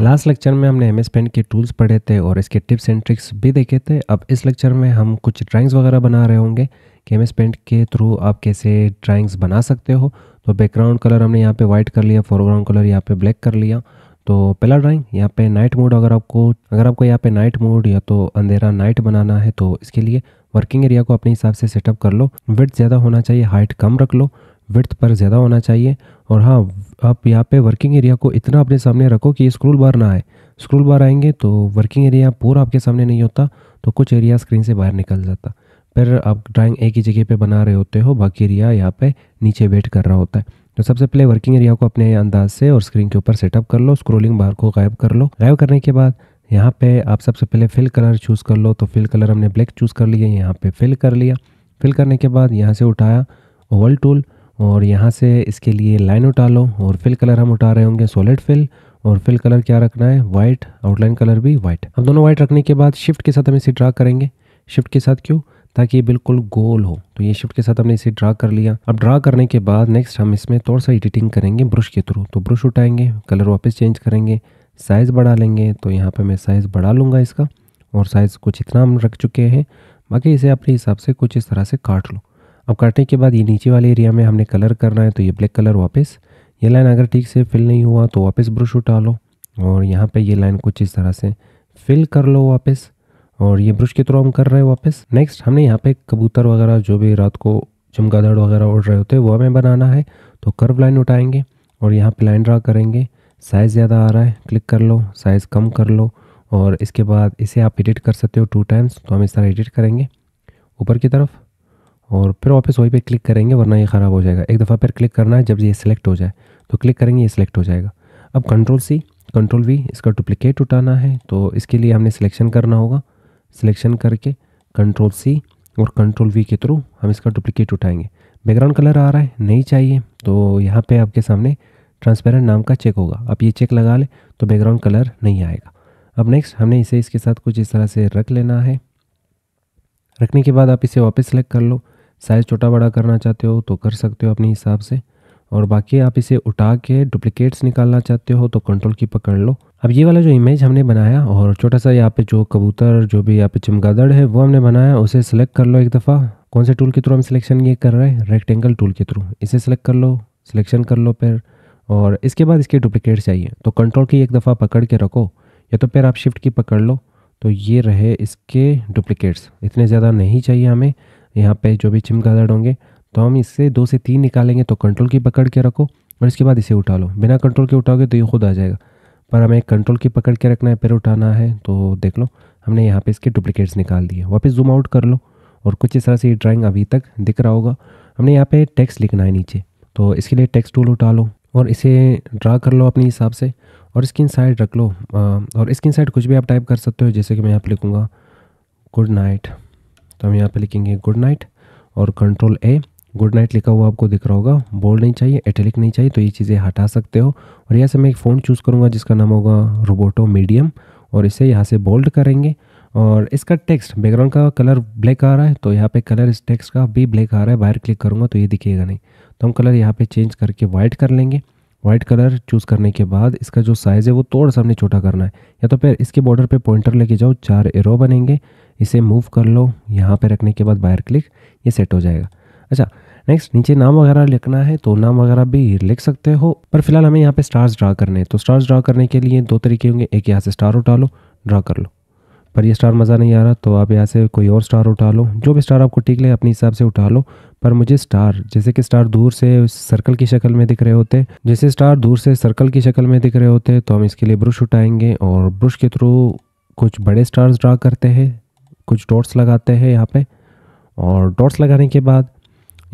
last lecture में हमने M S Paint के टूल्स पढ़े थे और इसके टिप्स एंड ट्रिक्स भी देखे थे अब इस लेक्चर में हम कुछ ड्राइंग्स वगैरह बना रहे होंगे कि एम एस पेंट के थ्रू आप कैसे ड्राइंग्स बना सकते हो तो बैकग्राउंड कलर हमने यहाँ पे वाइट कर लिया फोरग्राउंड कलर यहाँ पे ब्लैक कर लिया तो पहला ड्राइंग यहाँ पे नाइट मोड अगर आपको अगर आपको यहाँ पे नाइट मोड या तो अंधेरा नाइट बनाना है तो इसके लिए वर्किंग एरिया को अपने हिसाब से सेटअप कर लो विथ ज़्यादा होना चाहिए हाइट कम रख लो विथ पर ज़्यादा होना चाहिए और हाँ आप यहाँ पे वर्किंग एरिया को इतना अपने सामने रखो कि स्क्रोल बार ना आए स्क्रोल बार आएंगे तो वर्किंग एरिया पूरा आपके सामने नहीं होता तो कुछ एरिया स्क्रीन से बाहर निकल जाता फिर आप ड्राइंग एक ही जगह पे बना रहे होते हो बाकी एरिया यहाँ पे नीचे वेट कर रहा होता है तो सबसे पहले वर्किंग एरिया को अपने अंदाज से और स्क्रीन के ऊपर सेटअप कर लो स्क्रोलिंग बार को गायब कर लो गायब करने के बाद यहाँ पे आप सबसे पहले फिल कलर चूज़ कर लो तो फिल कलर हमने ब्लैक चूज़ कर लिया यहाँ पे फिल कर लिया फिल करने के बाद यहाँ से उठाया ओवल टूल और यहाँ से इसके लिए लाइन उठा लो और फिल कलर हम उठा रहे होंगे सॉलिड फिल और फिल कलर क्या रखना है वाइट आउटलाइन कलर भी वाइट अब दोनों वाइट रखने के बाद शिफ्ट के साथ हम इसे ड्रा करेंगे शिफ्ट के साथ क्यों ताकि ये बिल्कुल गोल हो तो ये शिफ्ट के साथ हमने इसे ड्रा कर लिया अब ड्रा करने के बाद नेक्स्ट हम इसमें थोड़ा सा एडिटिंग करेंगे ब्रश के थ्रू तो ब्रश उठाएंगे कलर वापस चेंज करेंगे साइज़ बढ़ा लेंगे तो यहाँ पर मैं साइज़ बढ़ा लूँगा इसका और साइज़ कुछ इतना हम रख चुके हैं बाकी इसे अपने हिसाब से कुछ इस तरह से काट लो अब काटने के बाद ये नीचे वाले एरिया में हमने कलर करना है तो ये ब्लैक कलर वापस ये लाइन अगर ठीक से फिल नहीं हुआ तो वापस ब्रश उठा लो और यहाँ पे ये लाइन कुछ इस तरह से फिल कर लो वापस और ये ब्रश के थ्रू हम कर रहे हैं वापस नेक्स्ट हमने यहाँ पे कबूतर वगैरह जो भी रात को चमगादड़ वगैरह उड़ रहे होते हैं वो हमें बनाना है तो कर्व लाइन उठाएंगे और यहाँ पर लाइन ड्रा करेंगे साइज़ ज़्यादा आ रहा है क्लिक कर लो साइज़ कम कर लो और इसके बाद इसे आप एडिट कर सकते हो टू टाइम्स तो हम इस तरह एडिट करेंगे ऊपर की तरफ और फिर वापस वहीं पर क्लिक करेंगे वरना ये ख़राब हो जाएगा एक दफ़ा फिर क्लिक करना है जब ये सिलेक्ट हो जाए तो क्लिक करेंगे ये सिलेक्ट हो जाएगा अब कंट्रोल सी कंट्रोल वी इसका डुप्लिकेट उठाना है तो इसके लिए हमने सिलेक्शन करना होगा सिलेक्शन करके कंट्रोल सी और कंट्रोल वी के थ्रू हम इसका डुप्लिकेट उठाएंगे बैकग्राउंड कलर आ रहा है नहीं चाहिए तो यहाँ पे आपके सामने ट्रांसपेरेंट नाम का चेक होगा आप ये चेक लगा लें तो बैकग्राउंड कलर नहीं आएगा अब नेक्स्ट हमने इसे इसके साथ कुछ इस तरह से रख लेना है रखने के बाद आप इसे वापस सेलेक्ट कर लो साइज़ छोटा बड़ा करना चाहते हो तो कर सकते हो अपने हिसाब से और बाकी आप इसे उठा के डुप्लिकेट्स निकालना चाहते हो तो कंट्रोल की पकड़ लो अब ये वाला जो इमेज हमने बनाया और छोटा सा यहाँ पे जो कबूतर जो भी यहाँ पे चमगादड़ है वो हमने बनाया उसे सेलेक्ट कर लो एक दफ़ा कौन से टूल के थ्रू हम सिलेक्शन ये कर रहे हैं रेक्टेंगल टूल के थ्रू इसे सेलेक्ट कर लो सिलेक्शन कर लो फिर और इसके बाद इसके डुप्लीकेट्स चाहिए तो कंट्रोल की एक दफ़ा पकड़ के रखो या तो फिर आप शिफ्ट की पकड़ लो तो ये रहे इसके डुप्लीकेट्स इतने ज़्यादा नहीं चाहिए हमें यहाँ पे जो भी चिमगादड़ होंगे तो हम इससे दो से तीन निकालेंगे तो कंट्रोल की पकड़ के रखो और इसके बाद इसे उठा लो बिना कंट्रोल के उठाओगे तो ये खुद आ जाएगा पर हमें कंट्रोल की पकड़ के रखना है फिर उठाना है तो देख लो हमने यहाँ पे इसके डुप्लीकेट्स निकाल दिए वापस जूम आउट कर लो और कुछ इस तरह से ये ड्राइंग अभी तक दिख रहा होगा हमने यहाँ पे टेक्स्ट लिखना है नीचे तो इसके लिए टेक्स्ट टूल उठा लो और इसे ड्रा कर लो अपने हिसाब से और स्क्रीन साइड रख लो और स्क्रीन साइड कुछ भी आप टाइप कर सकते हो जैसे कि मैं यहाँ पर लिखूँगा गुड नाइट तो हम यहाँ पे लिखेंगे गुड नाइट और कंट्रोल ए गुड नाइट लिखा हुआ आपको दिख रहा होगा बोल्ड नहीं चाहिए एटेलिक नहीं चाहिए तो ये चीज़ें हटा सकते हो और यहाँ से मैं एक फ़ोन चूज़ करूँगा जिसका नाम होगा रोबोटो मीडियम और इसे यहाँ से बोल्ड करेंगे और इसका टेक्स्ट बैकग्राउंड का कलर ब्लैक आ रहा है तो यहाँ पे कलर इस टेक्स्ट का भी ब्लैक आ रहा है बाहर क्लिक करूँगा तो ये दिखेगा नहीं तो हम कलर यहाँ पे चेंज करके वाइट कर लेंगे वाइट कलर चूज़ करने के बाद इसका जो साइज़ है वो थोड़ा सा हमने छोटा करना है या तो फिर इसके बॉर्डर पे पॉइंटर लेके जाओ चार एरो बनेंगे इसे मूव कर लो यहाँ पे रखने के बाद बाहर क्लिक ये सेट हो जाएगा अच्छा नेक्स्ट नीचे नाम वगैरह लिखना है तो नाम वगैरह भी लिख सकते हो पर फिलहाल हमें यहाँ पे स्टार्स ड्रा करने हैं तो स्टार्स ड्रा करने के लिए दो तरीके होंगे एक यहाँ से स्टार उठा लो ड्रा कर लो पर ये स्टार मज़ा नहीं आ रहा तो आप यहाँ से कोई और स्टार उठा लो जो भी स्टार आपको ठीक लगे अपने हिसाब से उठा लो पर मुझे स्टार जैसे कि स्टार दूर से सर्कल की शक्ल में दिख रहे होते हैं जैसे स्टार दूर से सर्कल की शक्ल में दिख रहे होते हैं तो हम इसके लिए ब्रश उठाएंगे और ब्रश के थ्रू कुछ बड़े स्टार्स ड्रा करते हैं कुछ डॉट्स लगाते हैं यहाँ पे और डॉट्स लगाने के बाद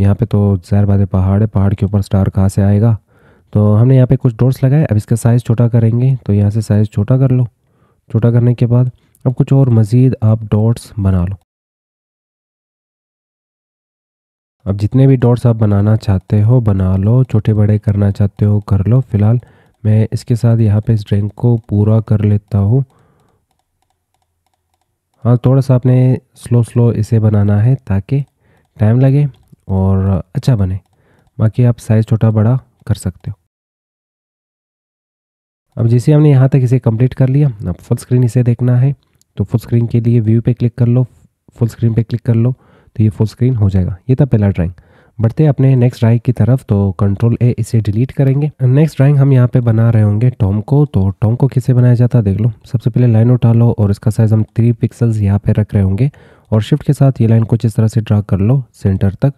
यहाँ पे तो जहर बात पहाड़ है पहाड़ के ऊपर स्टार कहाँ से आएगा तो हमने यहाँ पे कुछ डॉट्स लगाए अब इसका साइज़ छोटा करेंगे तो यहाँ से साइज़ छोटा कर लो छोटा करने के बाद अब कुछ और मज़ीद आप डॉट्स बना लो अब जितने भी डॉट्स आप बनाना चाहते हो बना लो छोटे बड़े करना चाहते हो कर लो फ़िलहाल मैं इसके साथ यहाँ पे इस ड्रिंक को पूरा कर लेता हूँ और थोड़ा सा आपने स्लो स्लो इसे बनाना है ताकि टाइम लगे और अच्छा बने बाकी आप साइज़ छोटा बड़ा कर सकते हो अब जैसे हमने यहाँ तक इसे कंप्लीट कर लिया अब फुल स्क्रीन इसे देखना है तो फुल स्क्रीन के लिए व्यू पे क्लिक कर लो फुल स्क्रीन पे क्लिक कर लो तो ये फुल स्क्रीन हो जाएगा ये था पहला ड्राइंग बढ़ते अपने नेक्स्ट ड्राइंग की तरफ तो कंट्रोल ए इसे डिलीट करेंगे नेक्स्ट ड्राइंग हम यहाँ पे बना रहे होंगे टॉम को तो टॉम को किसे बनाया जाता है देख लो सबसे पहले लाइन उठा लो और इसका साइज हम थ्री पिक्सल्स यहाँ पे रख रहे होंगे और शिफ्ट के साथ ये लाइन कुछ इस तरह से ड्रा कर लो सेंटर तक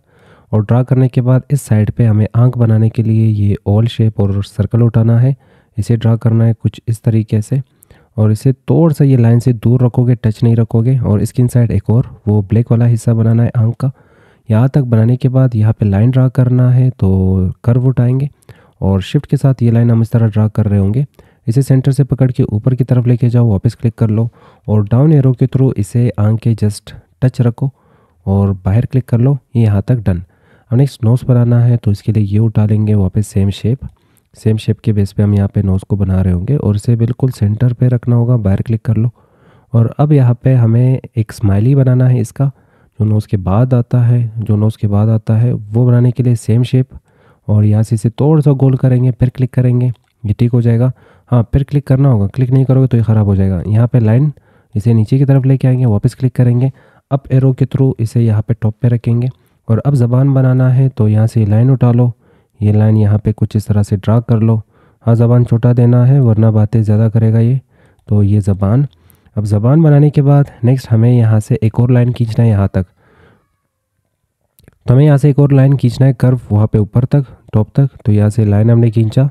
और ड्रा करने के बाद इस साइड पे हमें आंख बनाने के लिए ये ऑल शेप और सर्कल उठाना है इसे ड्रा करना है कुछ इस तरीके से और इसे तोड़ सा ये लाइन से दूर रखोगे टच नहीं रखोगे और स्किन साइड एक और वो ब्लैक वाला हिस्सा बनाना है आंख का यहाँ तक बनाने के बाद यहाँ पे लाइन ड्रा करना है तो कर्व उठाएंगे और शिफ्ट के साथ ये लाइन हम इस तरह ड्रा कर रहे होंगे इसे सेंटर से पकड़ के ऊपर की तरफ लेके जाओ वापस क्लिक कर लो और डाउन एरो के थ्रू इसे आँख के जस्ट टच रखो और बाहर क्लिक कर लो ये यहाँ तक डन हमें नेक्स्ट नोस बनाना है तो इसके लिए ये उठा लेंगे वापस सेम शेप सेम शेप के बेस पे हम यहाँ पे नोस को बना रहे होंगे और इसे बिल्कुल सेंटर पे रखना होगा बाहर क्लिक कर लो और अब यहाँ पे हमें एक स्माइली बनाना है इसका जो नोज़ के बाद आता है जो नोज़ के बाद आता है वो बनाने के लिए सेम शेप और यहाँ से इसे थोड़ा सा गोल करेंगे फिर क्लिक करेंगे ये ठीक हो जाएगा हाँ फिर क्लिक करना होगा क्लिक नहीं करोगे तो ये ख़राब हो जाएगा यहाँ पे लाइन इसे नीचे की तरफ लेके आएंगे वापस क्लिक करेंगे अप एरो के थ्रू इसे यहाँ पे टॉप पे रखेंगे और अब ज़बान बनाना है तो यहाँ से लाइन उठा लो ये लाइन यहाँ पे कुछ इस तरह से ड्रा कर लो हाँ ज़बान छोटा देना है वरना बातें ज़्यादा करेगा ये तो ये ज़बान अब ज़बान बनाने के बाद नेक्स्ट हमें यहाँ से एक और लाइन खींचना है यहाँ तक तो हमें यहाँ से एक और लाइन खींचना है कर्व वहाँ पे ऊपर तक टॉप तक तो यहाँ से लाइन हमने खींचा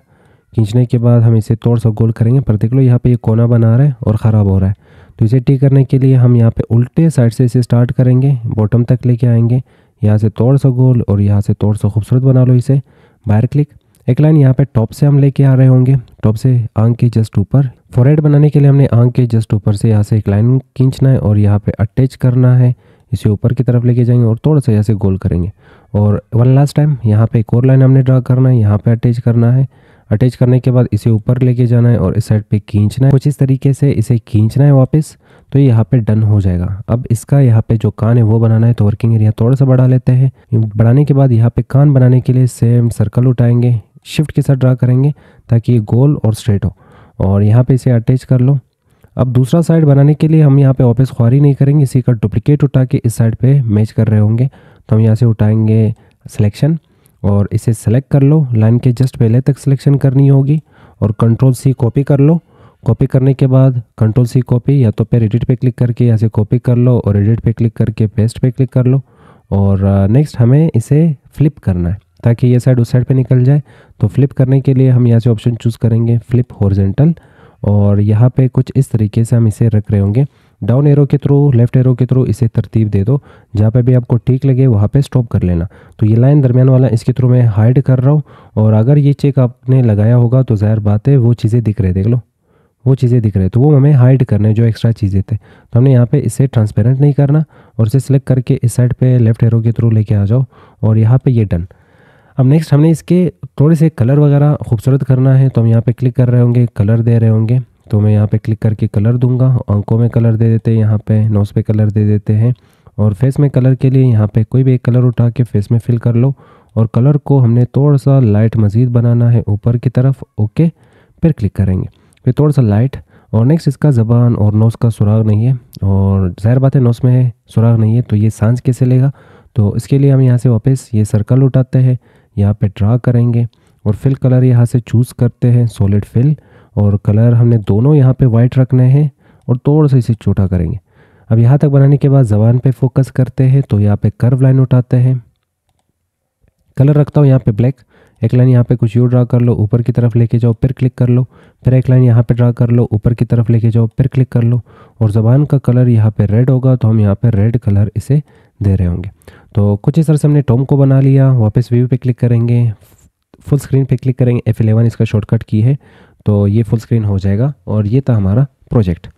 खींचने के बाद हम इसे तोड़ सा गोल करेंगे पर देख लो यहाँ पर ये कोना बना रहा है और ख़राब हो रहा है तो इसे ठीक करने के लिए हम यहाँ पे उल्टे साइड से इसे स्टार्ट करेंगे बॉटम तक लेके आएंगे यहाँ से तोड़ सा गोल और यहाँ से तोड़ सा खूबसूरत बना लो इसे बाहर क्लिक एक लाइन यहाँ पे टॉप से हम लेके आ रहे होंगे टॉप से आंख के जस्ट ऊपर फोरहेड बनाने के लिए हमने आंख के जस्ट ऊपर से यहाँ से एक लाइन खींचना है और यहाँ पे अटैच करना है इसे ऊपर की तरफ लेके जाएंगे और थोड़ा सा यहाँ से गोल करेंगे और वन लास्ट टाइम यहाँ पे एक और लाइन हमने ड्रा करना है यहाँ पे अटैच करना है अटैच करने के बाद इसे ऊपर लेके जाना है और इस साइड पे खींचना है कुछ इस तरीके से इसे खींचना है वापस तो यहाँ पे डन हो जाएगा अब इसका यहाँ पे जो कान है वो बनाना है तो वर्किंग एरिया थोड़ा सा बढ़ा लेते हैं बढ़ाने के बाद यहाँ पे कान बनाने के लिए सेम सर्कल उठाएंगे शिफ्ट के साथ ड्रा करेंगे ताकि ये गोल और स्ट्रेट हो और यहाँ पे इसे अटैच कर लो अब दूसरा साइड बनाने के लिए हम यहाँ पे ऑफिस ख्वारी नहीं करेंगे इसी का डुप्लिकेट उठा के इस साइड पे मैच कर रहे होंगे तो हम यहाँ से उठाएंगे सिलेक्शन और इसे सेलेक्ट कर लो लाइन के जस्ट पहले तक सिलेक्शन करनी होगी और कंट्रोल सी कॉपी कर लो कॉपी करने के बाद कंट्रोल सी कॉपी या तो फिर एडिट पर क्लिक करके यहाँ से कॉपी कर लो और एडिट पर क्लिक करके पेस्ट पर क्लिक कर लो और नेक्स्ट uh, हमें इसे फ्लिप करना है ताकि ये साइड उस साइड पे निकल जाए तो फ्लिप करने के लिए हम यहाँ से ऑप्शन चूज़ करेंगे फ्लिप हॉर्जेंटल और यहाँ पे कुछ इस तरीके से हम इसे रख रहे होंगे डाउन एरो के थ्रू लेफ्ट एरो के थ्रू इसे तरतीब दे दो जहाँ पे भी आपको ठीक लगे वहाँ पे स्टॉप कर लेना तो ये लाइन दरमियान वाला इसके थ्रू मैं हाइड कर रहा हूँ और अगर ये चेक आपने लगाया होगा तो ज़ाहिर बात है वो चीज़ें दिख रहे देख लो वो चीज़ें दिख रहे तो वो हमें हाइड करने जो एक्स्ट्रा चीज़ें थे तो हमने यहाँ पे इसे ट्रांसपेरेंट नहीं करना और इसे सेलेक्ट करके इस साइड पे लेफ्ट एरो के थ्रू लेके आ जाओ और यहाँ पे ये डन अब नेक्स्ट हमने इसके थोड़े से कलर वगैरह खूबसूरत करना है तो हम यहाँ पे क्लिक कर रहे होंगे कलर दे रहे होंगे तो मैं यहाँ पे क्लिक करके कलर दूंगा आंखों में कलर दे देते हैं यहाँ पे नोज़ पे कलर दे देते हैं और फेस में कलर के लिए यहाँ पे कोई भी एक कलर उठा के फेस में फिल कर लो और कलर को हमने थोड़ा सा लाइट मज़ीद बनाना है ऊपर की तरफ ओके फिर क्लिक करेंगे फिर थोड़ा सा लाइट और नेक्स्ट इसका ज़बान और नोज़ का सुराग नहीं है और ज़ाहिर बात है नोज़ में है सुराग नहीं है तो ये सांस कैसे लेगा तो इसके लिए हम यहाँ से वापस ये सर्कल उठाते हैं यहाँ पे ड्रा करेंगे और फिल कलर यहाँ से चूज़ करते हैं सॉलिड फिल और कलर हमने दोनों यहाँ पे वाइट रखने हैं और थोड़ा सा इसे छोटा करेंगे अब यहाँ तक बनाने के बाद ज़बान पे फोकस करते हैं तो यहाँ पे कर्व लाइन उठाते हैं कलर रखता हूँ यहाँ पे ब्लैक एक लाइन यहाँ पे कुछ यू ड्रा कर लो ऊपर की तरफ लेके जाओ फिर क्लिक कर लो फिर एक लाइन यहाँ पे ड्रा कर लो ऊपर की तरफ लेके जाओ फिर क्लिक कर लो और ज़बान का कलर यहाँ पे रेड होगा तो हम यहाँ पे रेड कलर इसे दे रहे होंगे तो कुछ इस तरह से हमने टॉम को बना लिया वापस व्यू पे क्लिक करेंगे फुल स्क्रीन पे क्लिक करेंगे F11 इसका शॉर्टकट की है तो ये फुल स्क्रीन हो जाएगा और ये था हमारा प्रोजेक्ट